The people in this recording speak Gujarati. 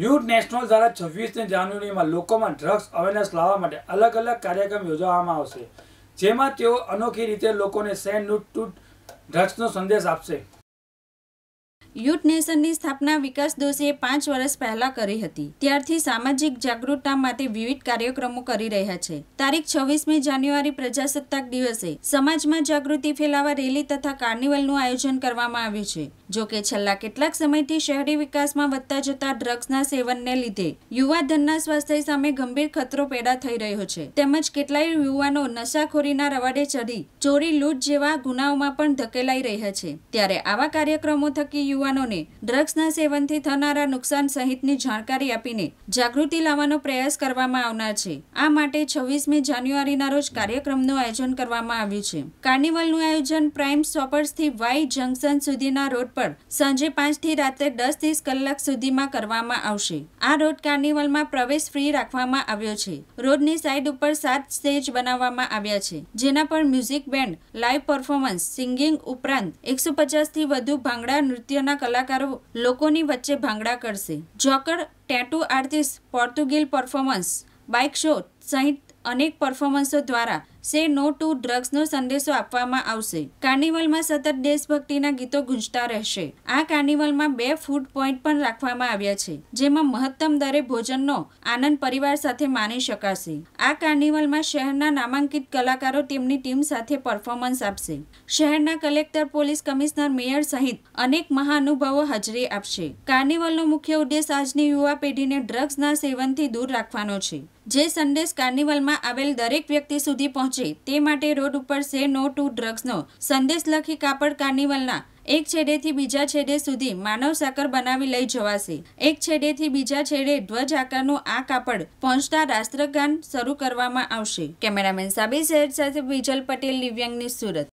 યુથ નેશનલ દ્વારા છવ્વીસમી જાન્યુઆરીમાં લોકોમાં ડ્રગ્સ અવેરનેસ લાવવા માટે અલગ અલગ કાર્યક્રમ યોજવામાં આવશે જેમાં તેઓ અનોખી રીતે લોકોને સેન નુટ ટુ ડ્રગ્સનો સંદેશ આપશે યુથ નેશનની સ્થાપના વિકાસ દોશીએ પાંચ વર્ષ પહેલા કરી હતી ત્યારથી સામાજિક જાગૃતતા માટે વિવિધ કાર્યક્રમો કરી રહ્યા છે તારીખ છવ્વીસમી જાન્યુઆરી પ્રજાસત્તાક દિવસે સમાજમાં જાગૃતિ ફેલાવા રેલી તથા કાર્નિવલનું આયોજન કરવામાં આવ્યું છે જો કે છેલ્લા કેટલાક સમયથી શહેરી વિકાસમાં વધતા જતા ડ્રગ્સના સેવનને લીધે યુવા ધનના સ્વાસ્થ્ય સામે ગંભીર ખતરો પેદા થઈ રહ્યો છે તેમજ કેટલાય યુવાનો નશાખોરીના રવાડે ચડી ચોરી લૂંટ જેવા ગુનાઓમાં પણ ધકેલાઈ રહ્યા છે ત્યારે આવા કાર્યક્રમો થકી યુવા યુવાનોને ડ્રગ્સના સેવનથી થનારા નુકસાન સહિતની જાણકારી આપીને જાગૃતિ લાવવાનો પ્રયાસ કરવામાં આવનાર છે આ માટે છવ્વીસમી જાન્યુઆરીના રોજ કાર્યક્રમનું આયોજન કરવામાં આવ્યું છે કાર્નિવલનું આયોજન પ્રાઇમ સ્ટોપર્સથી વાય જંકશન સુધીના રોડ પર સાંજે પાંચથી રાત્રે દસ ત્રીસ કલાક સુધીમાં કરવામાં આવશે આ રોડ કાર્નિવલમાં પ્રવેશ ફ્રી રાખવામાં આવ્યો છે રોડની સાઇડ ઉપર સાત સ્ટેજ બનાવવામાં આવ્યા છે જેના પર music band live performance singing ઉપરાંત એકસો પચાસથી વધુ ભાંગડા નૃત્યના દેશના કલાકારો લોકોની વચ્ચે ભાંગડા કરશે જોકર ટેટુ આર્ટિસ્ટ પોર્તુગીલ પરફોર્મન્સ બાઇક શો સહિત અનેક પરફોર્મન્સો દ્વારા સે નો ટુ ડ્રગ્સનો સંદેશો આપવામાં આવશે કાર્નિવલમાં સતત દેશભક્તિના ગીતો ગુંજતા રહેશે આ કાર્નિવલમાં બે ફૂડ પોઈન્ટ પણ રાખવામાં આવ્યા છે જેમાં મહત્તમ દરે ભોજનનો આનંદ પરિવાર સાથે માણી શકાશે આ કાર્નિવલમાં શહેરના નામાંકિત કલાકારો તેમની ટીમ સાથે પરફોર્મન્સ આપશે શહેરના કલેક્ટર પોલીસ કમિશનર મેયર સહિત અનેક મહાનુભાવો હાજરી આપશે કાર્નિવલનો મુખ્ય ઉદ્દેશ આજની યુવા પેઢીને ડ્રગ્સના સેવનથી દૂર રાખવાનો છે જે સંદેશ કાર્નિવલમાં આવેલ દરેક વ્યક્તિ સુધી પહોંચ પહોંચે તે માટે રોડ ઉપર સે નો ટુ ડ્રગ્સનો સંદેશ લખી કાપડ કાર્નિવલના એક છેડેથી બીજા છેડે સુધી માનવ સાકર બનાવી લઈ જવાશે એક છેડેથી બીજા છેડે ધ્વજ આકારનું આ કાપડ પહોંચતા રાષ્ટ્રગાન શરૂ કરવામાં આવશે કેમેરામેન સાબી શહેર સાથે વિજલ પટેલ લિવ્યંગની સુરત